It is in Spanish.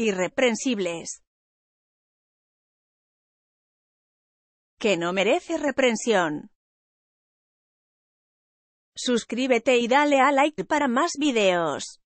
irreprensibles. Que no merece reprensión. Suscríbete y dale a like para más videos.